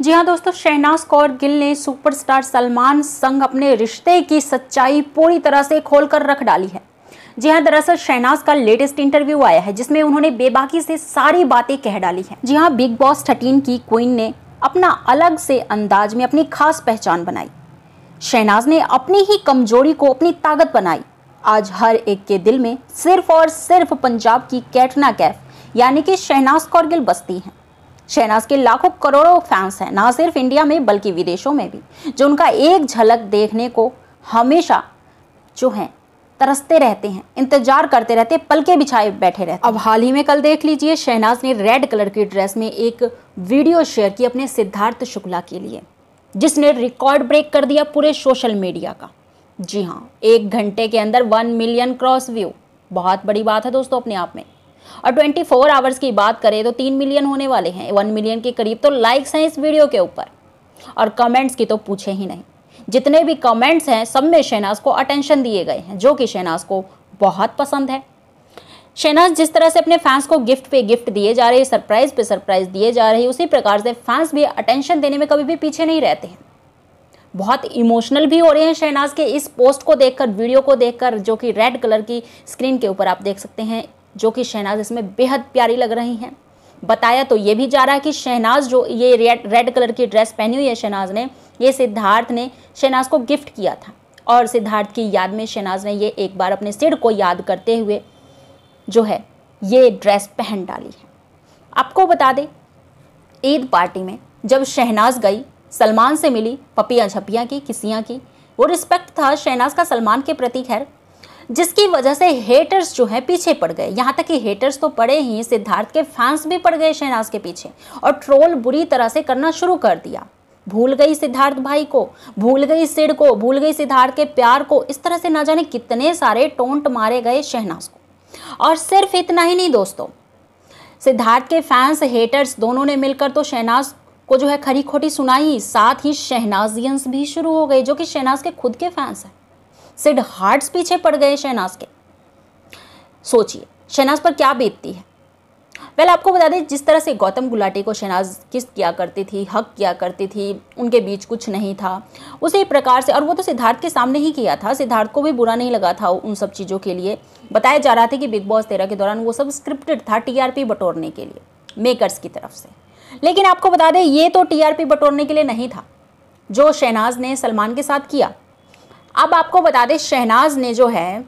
जी हाँ दोस्तों शहनाज कौर गिल ने सुपरस्टार सलमान संग अपने रिश्ते की सच्चाई पूरी तरह से खोल कर रख डाली है जी हाँ दरअसल शहनाज का लेटेस्ट इंटरव्यू आया है जिसमें उन्होंने बेबाकी से सारी बातें कह डाली हैं जी हाँ बिग बॉस थर्टीन की क्वीन ने अपना अलग से अंदाज में अपनी खास पहचान बनाई शहनाज ने अपनी ही कमजोरी को अपनी ताकत बनाई आज हर एक के दिल में सिर्फ और सिर्फ पंजाब की कैटना कैफ यानी कि शहनाज कौर गिल बसती हैं शहनाज के लाखों करोड़ों फैंस हैं ना सिर्फ इंडिया में बल्कि विदेशों में भी जो उनका एक झलक देखने को हमेशा जो हैं तरसते रहते हैं इंतजार करते रहते पलके बिछाए बैठे रहते अब हाल ही में कल देख लीजिए शहनाज ने रेड कलर की ड्रेस में एक वीडियो शेयर की अपने सिद्धार्थ शुक्ला के लिए जिसने रिकॉर्ड ब्रेक कर दिया पूरे सोशल मीडिया का जी हाँ एक घंटे के अंदर वन मिलियन क्रॉस व्यू बहुत बड़ी बात है दोस्तों अपने आप में और 24 फोर आवर्स की बात करें तो तीन मिलियन होने वाले हैं वन मिलियन के करीब तो लाइक्स हैं इस वीडियो के ऊपर और कमेंट्स की तो पूछे ही नहीं जितने भी कमेंट्स हैं सब में शहनाज को अटेंशन दिए गए हैं जो कि शहनाज को बहुत पसंद है शहनाज जिस तरह से अपने फैंस को गिफ्ट पे गिफ्ट दिए जा रहे हैं सरप्राइज पे सरप्राइज दिए जा रहे हैं उसी प्रकार से फैंस भी अटेंशन देने में कभी भी पीछे नहीं रहते हैं बहुत इमोशनल भी हो रहे हैं शहनाज के इस पोस्ट को देखकर वीडियो को देखकर जो कि रेड कलर की स्क्रीन के ऊपर आप देख सकते हैं जो कि शहनाज इसमें बेहद प्यारी लग रही हैं बताया तो ये भी जा रहा है कि शहनाज जो ये रेड रेड कलर की ड्रेस पहनी हुई है शहनाज ने ये सिद्धार्थ ने शहनाज को गिफ्ट किया था और सिद्धार्थ की याद में शहनाज ने ये एक बार अपने सिर को याद करते हुए जो है ये ड्रेस पहन डाली है आपको बता दें ईद पार्टी में जब शहनाज गई सलमान से मिली पपियाँ झपियाँ की किसियाँ की वो रिस्पेक्ट था शहनाज का सलमान के प्रति खैर जिसकी वजह से हेटर्स जो है पीछे पड़ गए यहाँ तक कि हेटर्स तो पड़े ही सिद्धार्थ के फैंस भी पड़ गए शहनाज के पीछे और ट्रोल बुरी तरह से करना शुरू कर दिया भूल गई सिद्धार्थ भाई को भूल गई सिड को भूल गई सिद्धार्थ के प्यार को इस तरह से ना जाने कितने सारे टोंट मारे गए शहनाज को और सिर्फ इतना ही नहीं दोस्तों सिद्धार्थ के फैंस हेटर्स दोनों ने मिलकर तो शहनाज को जो है खरी खोटी सुनाई साथ ही शहनाजियंस भी शुरू हो गई जो कि शहनाज के खुद के फैंस हैं सिड हार्ट्स पीछे पड़ गए शहनाज के सोचिए शहनाज पर क्या बीतती है वेल आपको बता दें जिस तरह से गौतम गुलाटी को शहनाज किस किया करती थी हक किया करती थी उनके बीच कुछ नहीं था उसी प्रकार से और वो तो सिद्धार्थ के सामने ही किया था सिद्धार्थ को भी बुरा नहीं लगा था उन सब चीज़ों के लिए बताया जा रहा था कि बिग बॉस तेरह के दौरान वो सब स्क्रिप्टेड था टीआरपी बटोरने के लिए मेकर्स की तरफ से लेकिन आपको बता दें ये तो टीआरपी बटोरने के लिए नहीं था जो शहनाज ने सलमान के साथ किया अब आपको बता दें शहनाज ने जो है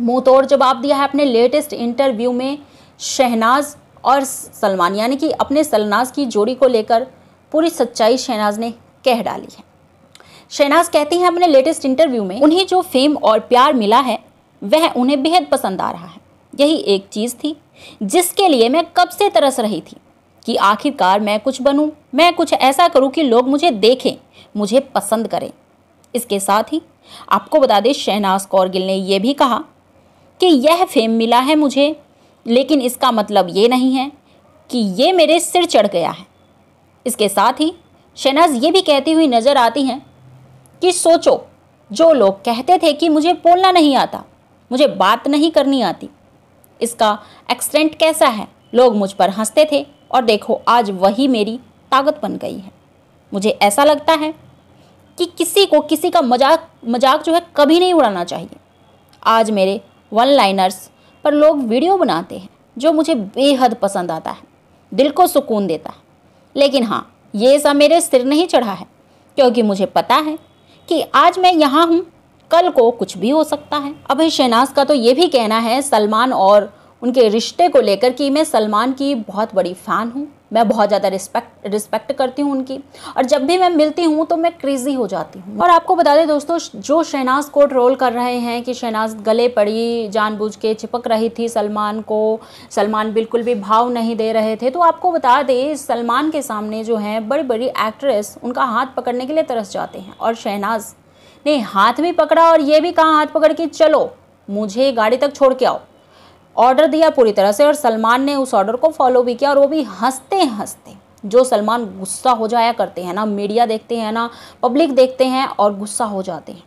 मुँह तोड़ जवाब दिया है अपने लेटेस्ट इंटरव्यू में शहनाज और सलमान यानी कि अपने सलनाज की जोड़ी को लेकर पूरी सच्चाई शहनाज ने कह डाली है शहनाज कहती हैं अपने लेटेस्ट इंटरव्यू में उन्हें जो फेम और प्यार मिला है वह उन्हें बेहद पसंद आ रहा है यही एक चीज़ थी जिसके लिए मैं कब से तरस रही थी कि आखिरकार मैं कुछ बनूं मैं कुछ ऐसा करूं कि लोग मुझे देखें मुझे पसंद करें इसके साथ ही आपको बता दें शहनाज कौर गिल ने यह भी कहा कि यह फेम मिला है मुझे लेकिन इसका मतलब ये नहीं है कि ये मेरे सिर चढ़ गया है इसके साथ ही शहनाज ये भी कहती हुई नज़र आती हैं कि सोचो जो लोग कहते थे कि मुझे बोलना नहीं आता मुझे बात नहीं करनी आती इसका एक्सटेंट कैसा है लोग मुझ पर हंसते थे और देखो आज वही मेरी ताकत बन गई है मुझे ऐसा लगता है कि किसी को किसी का मजाक मजाक जो है कभी नहीं उड़ाना चाहिए आज मेरे वन लाइनर्स पर लोग वीडियो बनाते हैं जो मुझे बेहद पसंद आता है दिल को सुकून देता है लेकिन हाँ ये सब मेरे सिर नहीं चढ़ा है क्योंकि मुझे पता है कि आज मैं यहाँ हूँ कल को कुछ भी हो सकता है अभी शहनाज का तो ये भी कहना है सलमान और उनके रिश्ते को लेकर कि मैं सलमान की बहुत बड़ी फ़ैन हूँ मैं बहुत ज़्यादा रिस्पेक्ट रिस्पेक्ट करती हूँ उनकी और जब भी मैं मिलती हूँ तो मैं क्रेज़ी हो जाती हूँ और आपको बता दें दोस्तों जो शहनाज को ट्रोल कर रहे हैं कि शहनाज गले पड़ी जानबूझ के चिपक रही थी सलमान को सलमान बिल्कुल भी भाव नहीं दे रहे थे तो आपको बता दें सलमान के सामने जो हैं बड़ी बड़ी एक्ट्रेस उनका हाथ पकड़ने के लिए तरस जाते हैं और शहनाज ने हाथ भी पकड़ा और ये भी कहा हाथ पकड़ के चलो मुझे गाड़ी तक छोड़ के आओ ऑर्डर दिया पूरी तरह से और सलमान ने उस ऑर्डर को फॉलो भी किया और वो भी हंसते हंसते जो सलमान गुस्सा हो जाया करते हैं ना मीडिया देखते हैं ना पब्लिक देखते हैं और गुस्सा हो जाते हैं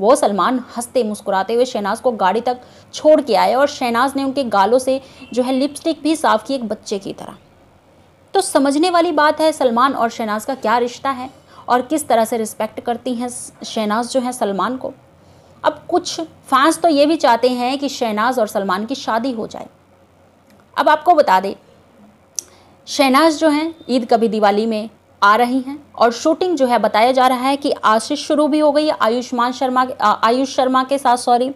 वो सलमान हंसते मुस्कुराते हुए शहनाज को गाड़ी तक छोड़ के आए और शहनाज ने उनके गालों से जो है लिपस्टिक भी साफ की एक बच्चे की तरह तो समझने वाली बात है सलमान और शहनाज का क्या रिश्ता है और किस तरह से रिस्पेक्ट करती हैं शहनाज जो है सलमान को अब कुछ फैंस तो ये भी चाहते हैं कि शहनाज और सलमान की शादी हो जाए अब आपको बता दें शहनाज जो हैं ईद कभी दिवाली में आ रही हैं और शूटिंग जो है बताया जा रहा है कि आज से शुरू भी हो गई है आयुष्मान शर्मा आयुष शर्मा के साथ सॉरी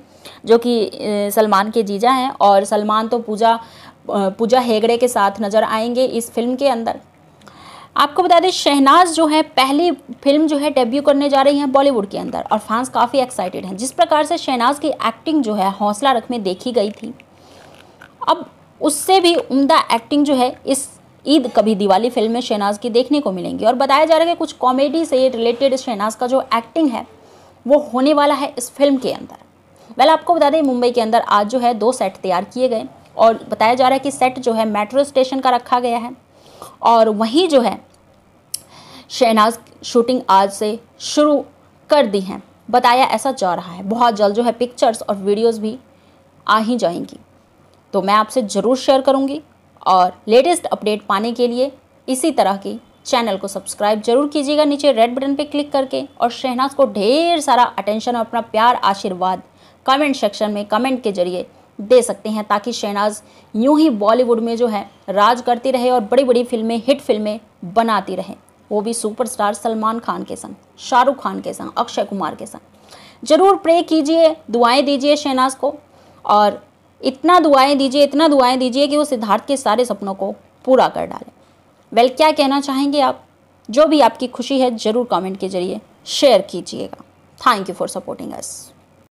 जो कि सलमान के जीजा हैं और सलमान तो पूजा पूजा हेगड़े के साथ नज़र आएंगे इस फिल्म के अंदर आपको बता दें शहनाज जो है पहली फिल्म जो है डेब्यू करने जा रही हैं बॉलीवुड के अंदर और फैंस काफ़ी एक्साइटेड हैं जिस प्रकार से शहनाज की एक्टिंग जो है हौसला रख में देखी गई थी अब उससे भी उम्दा एक्टिंग जो है इस ईद कभी दिवाली फिल्म में शहनाज की देखने को मिलेंगी और बताया जा रहा है कि कुछ कॉमेडी से रिलेटेड शहनाज का जो एक्टिंग है वो होने वाला है इस फिल्म के अंदर वेल आपको बता दें मुंबई के अंदर आज जो है दो सेट तैयार किए गए और बताया जा रहा है कि सेट जो है मेट्रो स्टेशन का रखा गया है और वहीं जो है शहनाज शूटिंग आज से शुरू कर दी हैं बताया ऐसा जा रहा है बहुत जल्द जो है पिक्चर्स और वीडियोस भी आ ही जाएंगी तो मैं आपसे ज़रूर शेयर करूँगी और लेटेस्ट अपडेट पाने के लिए इसी तरह की चैनल को सब्सक्राइब जरूर कीजिएगा नीचे रेड बटन पे क्लिक करके और शहनाज को ढेर सारा अटेंशन और अपना प्यार आशीर्वाद कमेंट सेक्शन में कमेंट के जरिए दे सकते हैं ताकि शहनाज यूं ही बॉलीवुड में जो है राज करती रहे और बड़ी बड़ी फिल्में हिट फिल्में बनाती रहें वो भी सुपरस्टार सलमान खान के संग शाहरुख खान के संग अक्षय कुमार के संग ज़रूर प्रे कीजिए दुआएं दीजिए शहनाज को और इतना दुआएं दीजिए इतना दुआएं दीजिए कि वो सिद्धार्थ के सारे सपनों को पूरा कर डाले वेल क्या कहना चाहेंगे आप जो भी आपकी खुशी है ज़रूर कमेंट के जरिए शेयर कीजिएगा thank you for supporting us